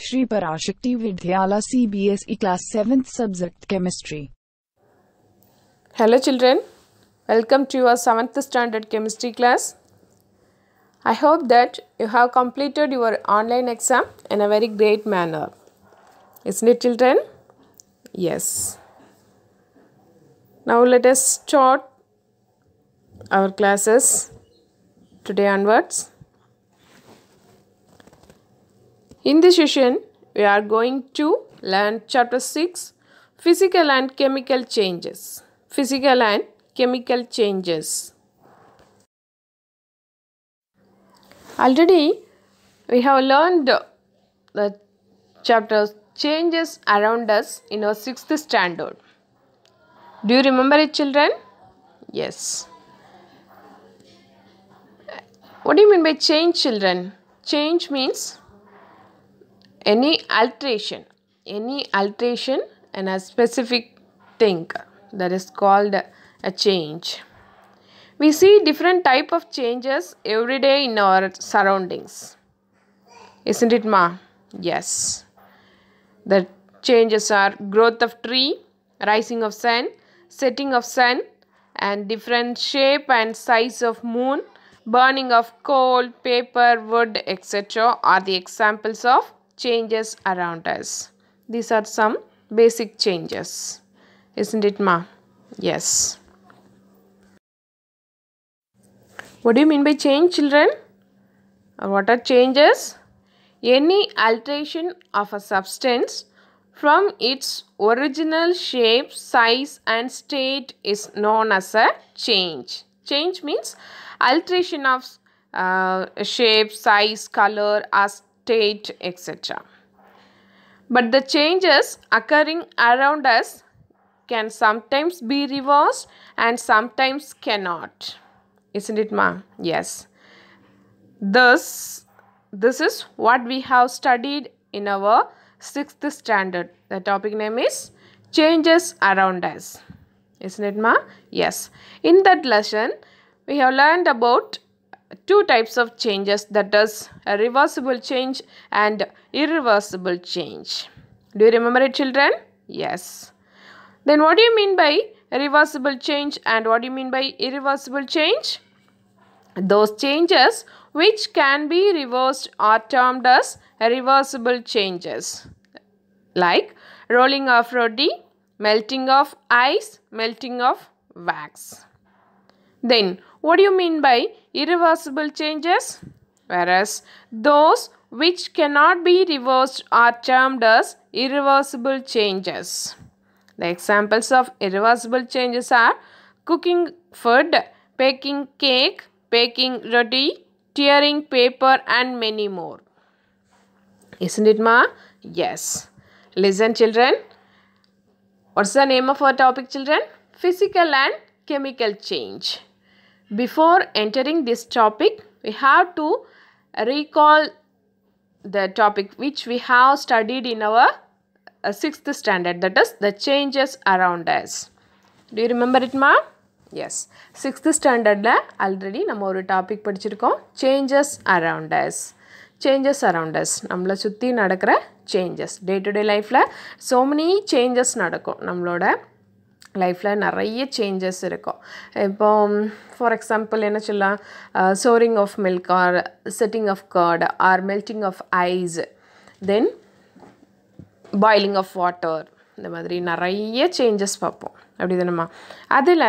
Shri Parashakti Vidyala CBSE Class 7th Subject Chemistry. Hello children, welcome to your 7th standard chemistry class. I hope that you have completed your online exam in a very great manner. Isn't it children? Yes. Now let us start our classes today onwards. In this session, we are going to learn chapter 6 Physical and Chemical Changes. Physical and Chemical Changes. Already, we have learned the chapter changes around us in our 6th standard. Do you remember it, children? Yes. What do you mean by change, children? Change means any alteration any alteration in a specific thing that is called a change we see different type of changes every day in our surroundings isn't it ma yes the changes are growth of tree rising of sun setting of sun and different shape and size of moon burning of coal paper wood etc are the examples of changes around us. These are some basic changes. Isn't it, Ma? Yes. What do you mean by change, children? what are changes? Any alteration of a substance from its original shape, size and state is known as a change. Change means alteration of uh, shape, size, color, as state, etc. But the changes occurring around us can sometimes be reversed and sometimes cannot. Isn't it, ma? Yes. Thus, this is what we have studied in our sixth standard. The topic name is Changes Around Us. Isn't it, ma? Yes. In that lesson, we have learned about two types of changes that is a reversible change and irreversible change. Do you remember it children? Yes. Then what do you mean by reversible change and what do you mean by irreversible change? Those changes which can be reversed are termed as reversible changes like rolling of roddy melting of ice, melting of wax. Then what do you mean by irreversible changes? Whereas those which cannot be reversed are termed as irreversible changes. The examples of irreversible changes are cooking food, baking cake, baking roti, tearing paper and many more. Isn't it ma? Yes. Listen children. What's the name of our topic children? Physical and chemical change. before entering this topic, we have to recall the topic which we have studied in our uh, sixth standard that is the changes around us. Do you remember it ma? Yes sixth ஸ்டாண்டர்டில் already நம்ம ஒரு topic படிச்சிருக்கோம் changes around us changes around us நம்மளை சுற்றி நடக்கிற changes day to day லைஃப்பில் so many changes நடக்கும் நம்மளோட லைஃப்பில் நிறைய சேஞ்சஸ் இருக்கும் இப்போ ஃபார் எக்ஸாம்பிள் என்ன சொல்லலாம் souring of milk or setting of curd or melting of ice then boiling of water இந்த மாதிரி நிறைய சேஞ்சஸ் பார்ப்போம் அப்படி தானம்மா அதில்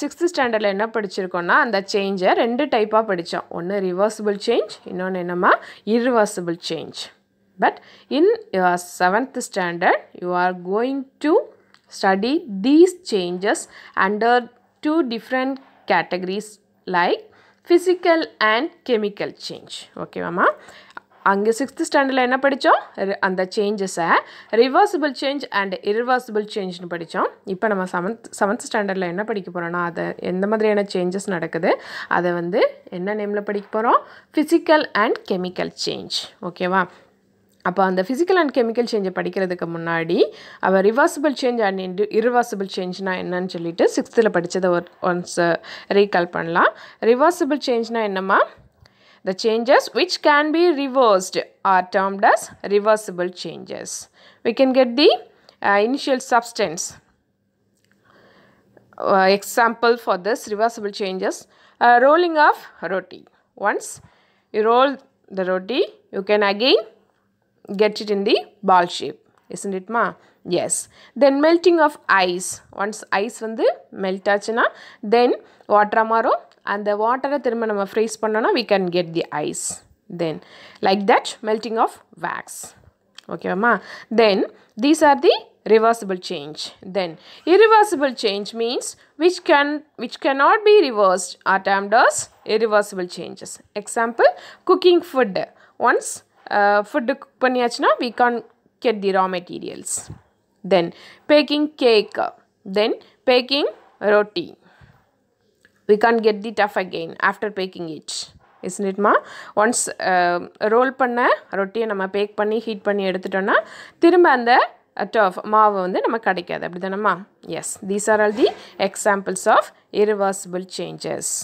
சிக்ஸ்த்து ஸ்டாண்டர்டில் என்ன படிச்சிருக்கோன்னா அந்த சேஞ்சை ரெண்டு டைப்பாக படித்தோம் ஒன்று ரிவர்சிபிள் சேஞ்ச் இன்னொன்று என்னம்மா irreversible change but in seventh standard you are going to study these changes under two different categories like physical and chemical change ஓகேவாம்மா அங்கே சிக்ஸ்த்து ஸ்டாண்டர்டில் என்ன படித்தோம் அந்த சேஞ்சஸை ரிவர்சிபிள் சேஞ்ச் அண்ட் இரிவர்சிபிள் சேஞ்ச்னு படித்தோம் இப்போ நம்ம செவன்த் செவன்த் ஸ்டாண்டர்டில் என்ன படிக்க போகிறோன்னா அதை எந்த மாதிரியான சேஞ்சஸ் நடக்குது அதை வந்து என்ன நேமில் படிக்க போகிறோம் ஃபிசிக்கல் அண்ட் கெமிக்கல் சேஞ்ச் ஓகேவா அப்போ அந்த ஃபிசிக்கல் அண்ட் கெமிக்கல் சேஞ்சை படிக்கிறதுக்கு முன்னாடி அவள் reversible change and into irreversible சேஞ்ச்னா என்னன்னு சொல்லிட்டு சிக்ஸ்த்தில் படித்ததை ஒரு ஒன்ஸ் ரீகால் பண்ணலாம் ரிவர்சிபிள் சேஞ்ச்னால் என்னம்மா the changes which can be reversed are termed as reversible changes we can get the initial substance example for this reversible changes rolling of roti once you roll the roti you can again gets it in the ball shape. Isn't it ma? Yes. Then melting of ice. Once ice வந்து melt ஆச்சுன்னா then water மாறும் அந்த வாட்டரை திரும்ப நம்ம freeze பண்ணோன்னா we can get the ice. Then like that melting of wax. Okay, ma. then these are the reversible change. Then irreversible change means which can which cannot be reversed are termed as irreversible changes. Example cooking food. Once food uh, cook பண்ணியாச்சுன்னா we can get the raw materials then baking cake then baking roti we can get the dough again after baking it இஸ்னிட்மா once roll பண்ண ரொட்டியை நம்ம back பண்ணி heat பண்ணி எடுத்துட்டோன்னா திரும்ப அந்த tough uh, மாவு வந்து நமக்கு கிடைக்காது அப்படி தானம்மா yes these are all the examples of irreversible changes